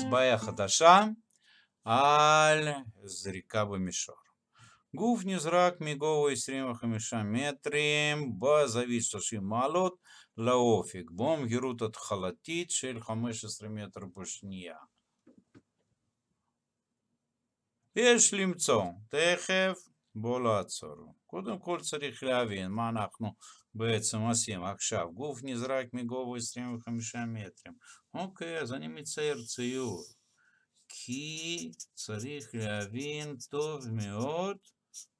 אז בעיה חדשה על זריקה במישור. גוף נזרק מגובה 25 מטרים בזווית 30 מעלות לאופק, בו מהירות התחלתית של 15 מטר בשנייה. יש למצוא, תכף בואו לעצור. קודם כל צריך להבין מה אנחנו Б. Самосім. Акшав. гуф нізрак міговою стріму хаміша метрів. Окей, заніміть серцею. Кі царіх лявін тов міот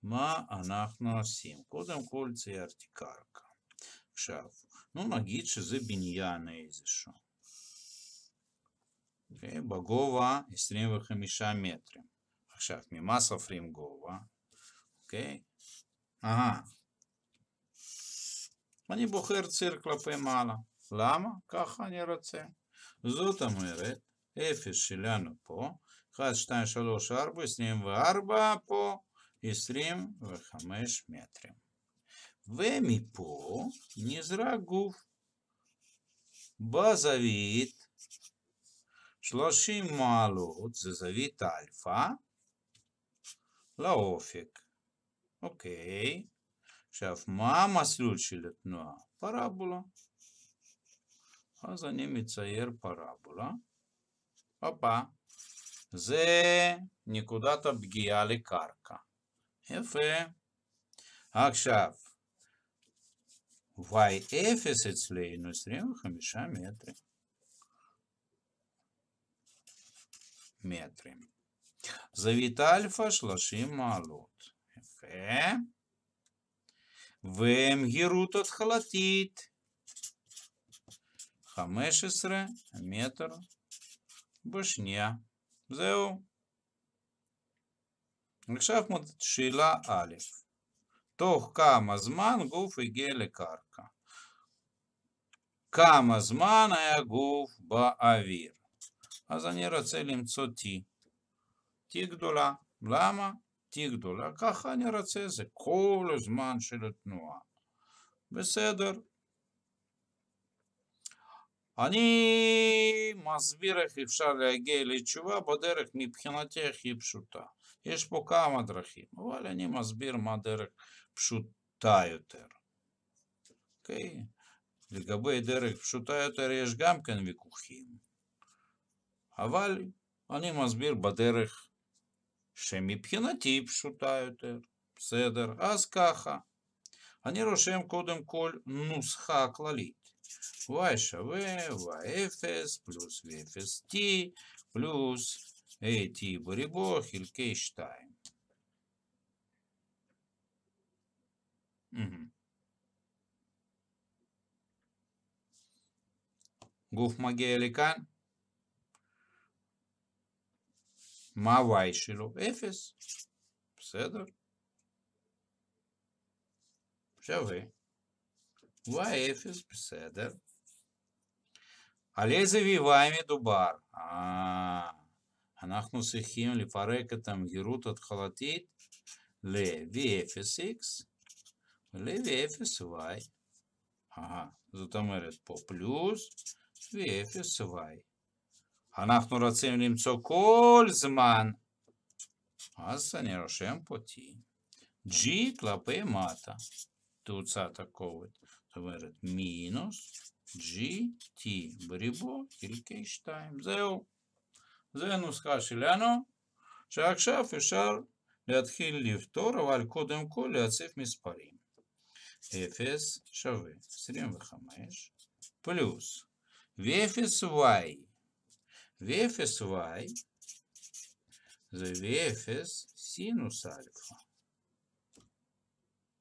ма анахно асім. Кодом кольці артикарка. Акшав. Ну, нагідше за біньяна ізішо. Окей, богова і стріму хаміша метрів. Акшав, міма софрім Окей. Ага, אני בוחר ציר כלפי מעלה. למה? ככה אני רוצה. זאת אומרת, 0 שלנו פה, 1, 2, 3, 4, 24 פה, 25 מטרים. ומפה נזרק גוף. בזווית 30 מעלות, זה זווית אלפא, לאופק. אוקיי. מה המסלול של התנועה? פרבולה. אז אני מצייר פרבולה. הופה. זה נקודת הפגיעה לקרקע. יפה. עכשיו, y0 אצלנו 25 מטרים. מטרים. זווית אלפא 30 מעלות. יפה. והם גירותות התחלתית. 15 מטר בשנייה. זהו. עכשיו שאלה א', תוך כמה זמן גוף הגיע לקרקע? כמה זמן היה גוף באוויר? אז אני רוצה למצוא T. T גדולה. למה? T גדולה, ככה אני רוצה, זה כל הזמן של התנועה. בסדר. אני מסביר איך אפשר להגיע לתשובה בדרך מבחינתי הכי פשוטה. יש פה כמה דרכים, אבל אני מסביר מה דרך פשוטה יותר. Okay. אוקיי? לגבי דרך פשוטה יותר יש גם כן ויכוחים, אבל אני מסביר בדרך Шеміп'янатіп шутаєте, седер, аскаха. Они рошем кодом коль нусха клаліт. Вай шаве, вай плюс вефес ті, плюс ейті борібо, хількей штайм. Угу. Гуф магія лікан. Мавай Шилу Ефес. בסדר? שווה. y0 בסדר. על איזה VY מדובר? אה, אנחנו צריכים לפרק את המהירות התחלתית ל-V0x ול-V0y. זאת אומרת פה פלוס V0y. אנחנו רוצים למצוא כל זמן. אז אני רושם פה T. G כלפי מטה. תאוצת הכובד. זאת אומרת, מינוס GT בריבו חלקי 2. זהו. זה הנוסחה שלנו, שעכשיו אפשר להתחיל לפתור, אבל קודם כל להציב מספרים. 0 שווה 25 פלוס V0Y Вефес y the вефес синус альфа.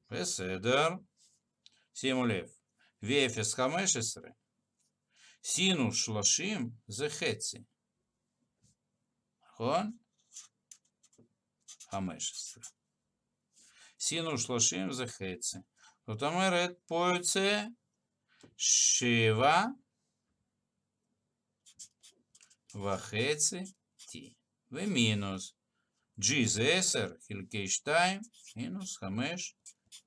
Беседер. Симулев. Вефес хамешесре. Синус шлашим за хеци, хон 15. синус 30 за хеци. זאת אומרת, פה Шива. 7 וחצי t. ומינוס g זה 10 חלקי 2 מינוס 5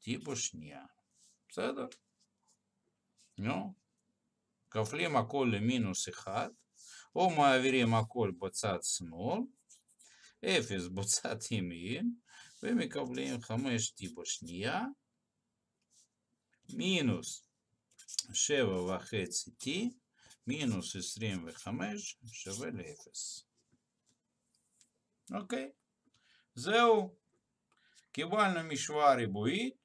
t בשנייה. בסדר? נו, כפלים הכל למינוס 1, או מעבירים הכל בצד שמאל, 0 בצד ימין, ומקבלים 5t בשנייה, מינוס 7.5t מינוס 25 שווה ל-0. אוקיי? זהו. קיבלנו משוואה ריבועית.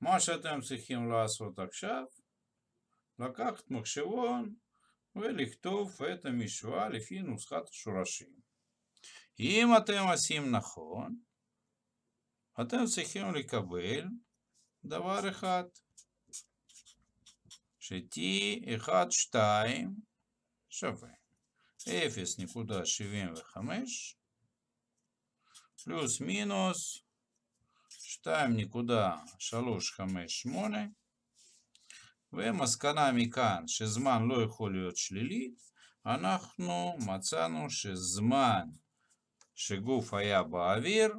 מה שאתם צריכים לעשות עכשיו, לקחת מחשבון ולכתוב את המשוואה לפי נוסחת השורשים. אם אתם עושים נכון, אתם צריכים לקבל דבר אחד, ש t 12 שווה 0.75 פלוס מינוס 2.358 ומסקנה מכאן שזמן לא יכול להיות שלילי, אנחנו מצאנו שזמן שגוף היה באוויר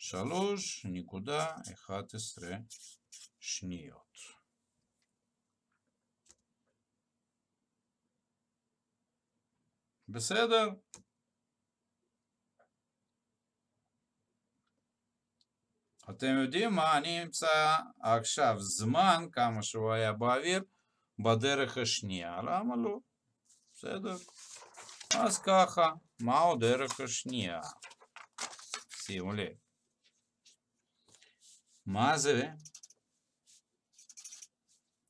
3.11 שניות. בסדר? אתם יודעים מה אני אמצא עכשיו זמן, כמה שהוא היה באוויר, בדרך השנייה. למה לא? בסדר. אז ככה, מה הדרך השנייה? שימו לב. מה זה?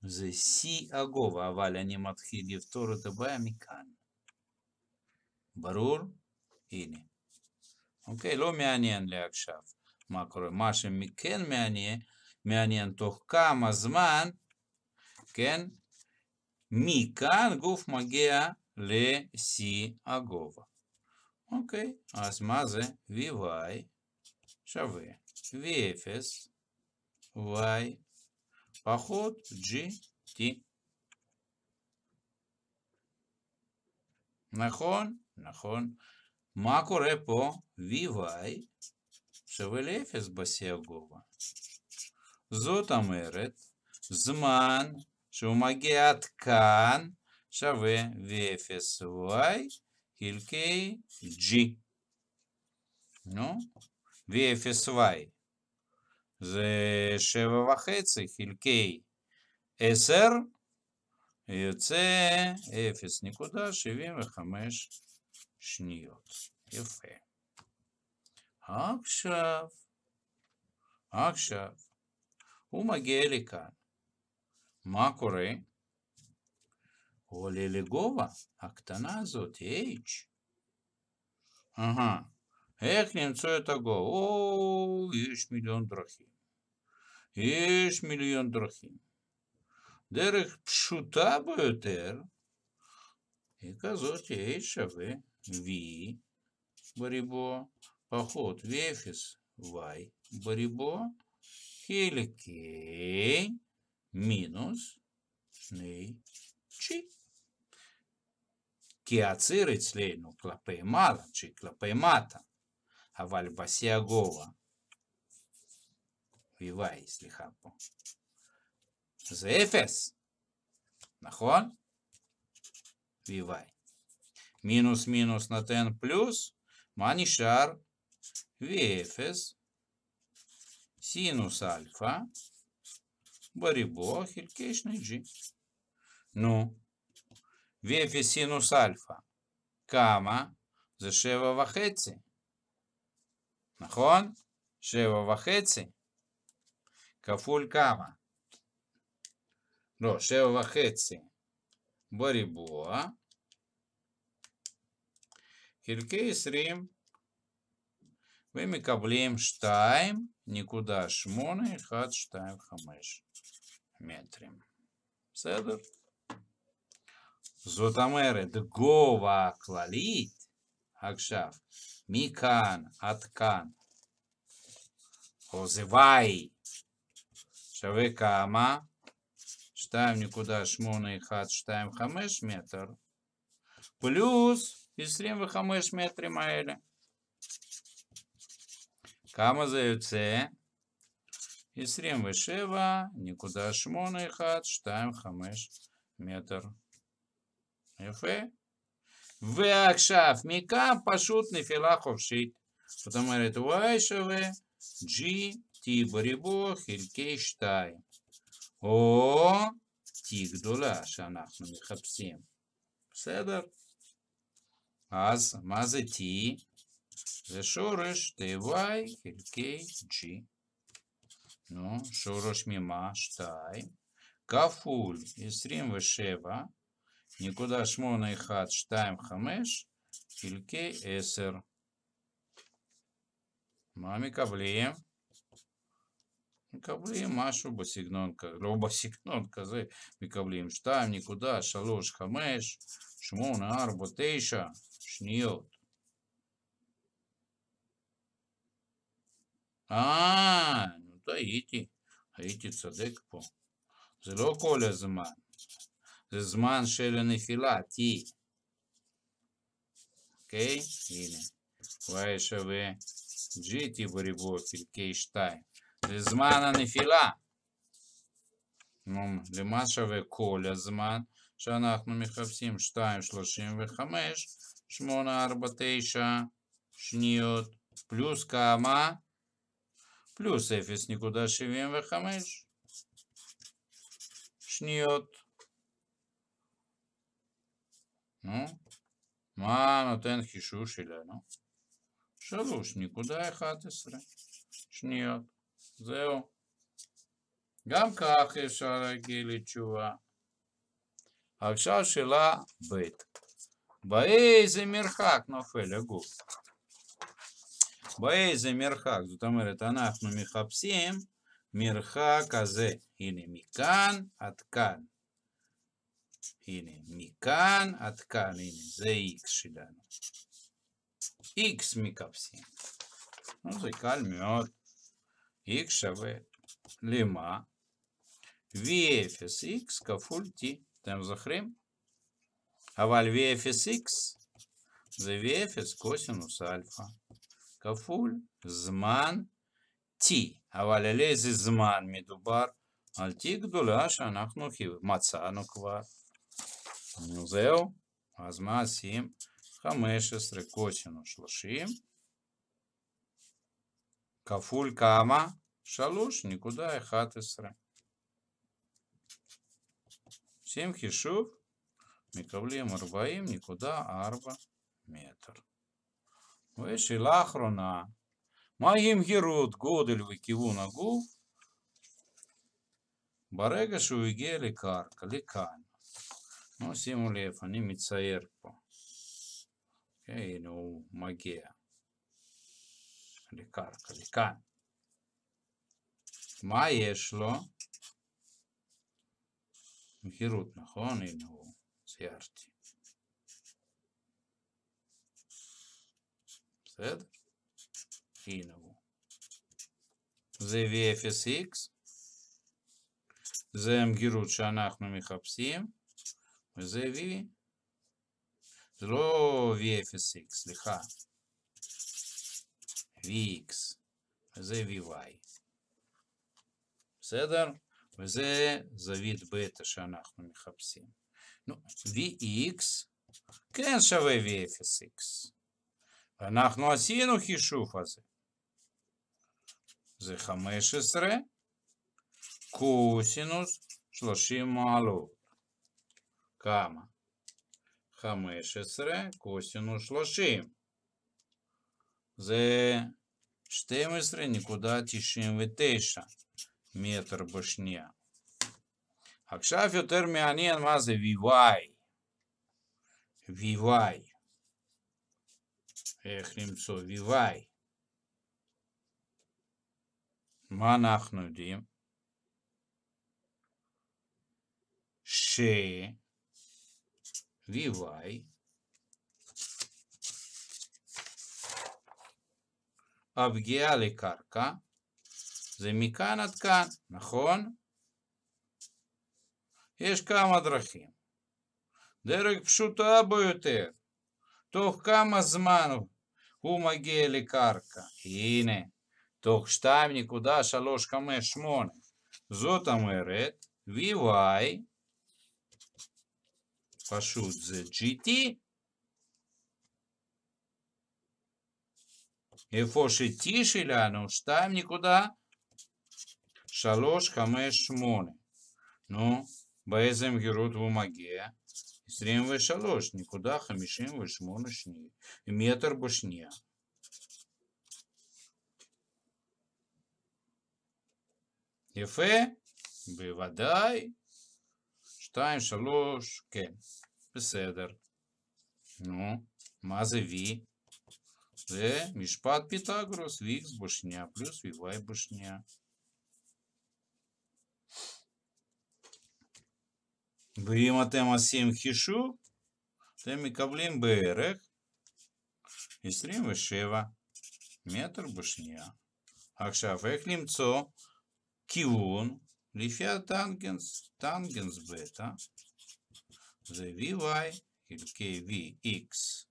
זה שיא הגובה, אבל אני מתחיל לפתור את הבעיה מכאן. ברור? הנה. אוקיי? לא מעניין לי עכשיו מה קורה. מה שכן מעניין, מעניין תוך כמה זמן, כן? מכאן גוף מגיע לשיא הגובה. אוקיי, אז מה זה VY שווה V0 Y פחות GT. נכון? נכון? מה קורה פה? VY שווה ל-0 בשיא הגובה. זאת אומרת, זמן שהוא מגיע עד כאן שווה V0Y חלקי G. נו, V0Y זה שבע וחצי חלקי עשר יוצא 0.75 שניות. יפה. עכשיו, עכשיו, הוא מגיע לכאן. מה קורה? הוא עולה לגובה, הקטנה הזאת, h. אהה, איך למצוא את הגובה? או, יש מיליון דרכים. יש מיליון דרכים. דרך פשוטה ביותר И казот ейшаве ви барибо. Поход в Эфис вай барибо. Хеликей минус шней чи. כי הציר אצלנו כלפי מעלה, שכלפי מטה, אבל בשיא הגובה, ויוואי, סליחה פה, זה אפס, נכון? VY. Минус минус на тен плюс. Манишар VFS. Синус альфа. Барибо, хилькешный G. Ну, VFS синус альфа. Кама. за שבע וחצי, נכון? שבע וחצי כפול כמה? לא, שבע וחצי Барибоа. Хиркейс Рим. Веми каблеем штайм. Никуда шмоны. Хат штайм хамеш. Метрим. Седер. זאת дгова клалит, הכללית, עכשיו, מכאן עד כאן, או זה וואי, ставим никуда шмона и хат, ставим хамеш метр. Плюс исрим в хамеш метр маэля. Кама за юце. Исрим в шева, никуда шмона и хат, ставим хамеш метр. Эфе. Веакшав микам пашут нефилахов шит. Потом говорит, вайшеве, джи, ти барибо, хилькей штай. О, ستة גדולה שאנחנו מחפשים, בסדר? אז מה זה T? זה שורש TY חלקי G. נו, שורש ממה? 2. כפול 27, נקודה 8125 חלקי 10. מה מקבלים? מקבלים משהו בסגנון כזה, לא בסגנון כזה, מקבלים 2.3589 שניות. אה, טעיתי, הייתי צודק פה. זה לא כל הזמן, זה זמן של הנפילה, T. אוקיי? הנה. Y שווה GT בריבוע חלקי 2. לזמן הנפילה. למה שווה כל הזמן שאנחנו מחפשים? 2, 35, 8, 4, 9 שניות, פלוס כמה? פלוס 0.75 שניות. נו, מה נותן חישוב שלנו? 3.11 שניות. זהו. גם כך אפשר להגיד לי תשובה. עכשיו שאלה ב' באיזה מרחק נופל הגוף? באיזה מרחק? זאת אומרת, אנחנו מחפשים מרחק הזה. הנה מכאן עד כאן. הנה מכאן עד כאן. הנה, זה x שלנו. x מקפסים. זה קל מאוד. Х ліма. VFS X кафуль T. Тем захрим. Аваль VFS X. The VFS косинус альфа. Кафуль зман T. Аваль лези зман медубар. Альти гдуля שאנחנו מצאנו כבר. זהו, אז מה עושים? 15 קוסינוס 30. כפול כמה? שלוש נקודה אחת עשרה. עושים חישוב, מקבלים ארבעים נקודה ארבע מטר. ושאלה אחרונה, מהי מהירות גודל וכיוון הגוף ברגע שהוא הגיע לקרקע, לכאן? נו, שימו לב, אני מצייר פה. הנה הוא מגיע. לקרקע, לכאן. מה יש לו? מהירות, נכון? הנה הוא, ציירתי. בסדר? הנה הוא. זה V0x, זה המהירות שאנחנו מחפשים, וזה V. זה לא V0x, סליחה. Vix. Завівай. בסדר? וזה זווית בטא שאנחנו מחפשים. נו, Vx, כן שווה V0x. אנחנו עשינו חישוב הזה. זה 15 קוסינוס 30 מעלות. כמה? 15 קוסינוס 30. זה 12.99 מטר בשנייה. עכשיו יותר מעניין מה זה VY. VY. איך למצוא VY? מה אנחנו יודעים? ש... VY הפגיעה לקרקע זה מכאן עד כאן, נכון? יש כמה דרכים. דרך פשוטה ביותר, תוך כמה זמן הוא מגיע לקרקע. הנה, תוך 2.358. זאת אומרת, VY, פשוט זה GT, Эфоши тиши ляну, штайм никуда. Шалош хамеш шмоны. Ну, Баэзем герут в маге. Срим вы шалош, никуда хамишим вы шмоны шни. Метр бушне. Ефе, бывадай. Штайм шалош, кен. Беседер. Ну, мазови. Це мишпад Пітагорос, вікс башня, плюс вивай башня. Беремо тема 7 хішу. теми каблін берег. и стрим вишива. Метр башня. Акшаф ехлімцо. Ківун. Ліфія тангенс. Тангенс бета. The VY. Хількей VX.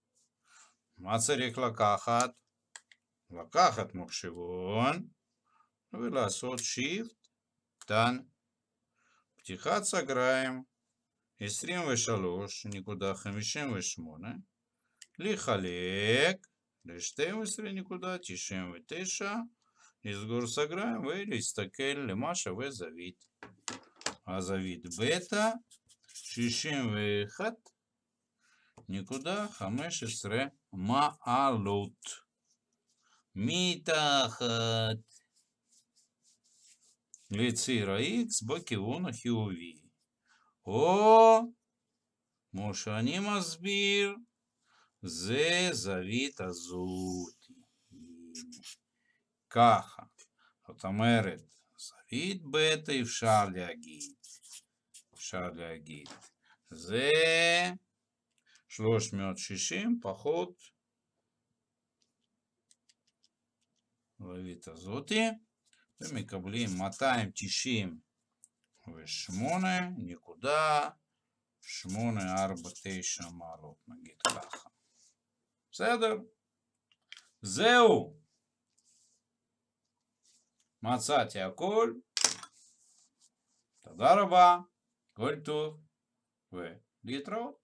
מה צריך לקחת? לקחת מחשבון ולעשות שיפט קטן. פתיחת סגריים 23.58 לחלק ל-12.99 לסגור סגריים ולהסתכל למה שווה זווית. הזווית בטא 61 נקודה 15 מעלות. מתחת לציר ה-X בכיוון החיובי. או, כמו שאני מסביר, זה זווית הזאת. ככה. זאת אומרת, זווית בטא אפשר להגיד. אפשר להגיד. זה 360 פחות רבית הזאתי, ומקבלים 298.849 מעלות, נגיד ככה. בסדר? זהו. מצאתי הכל. תודה רבה, כל טוב ולהתראות.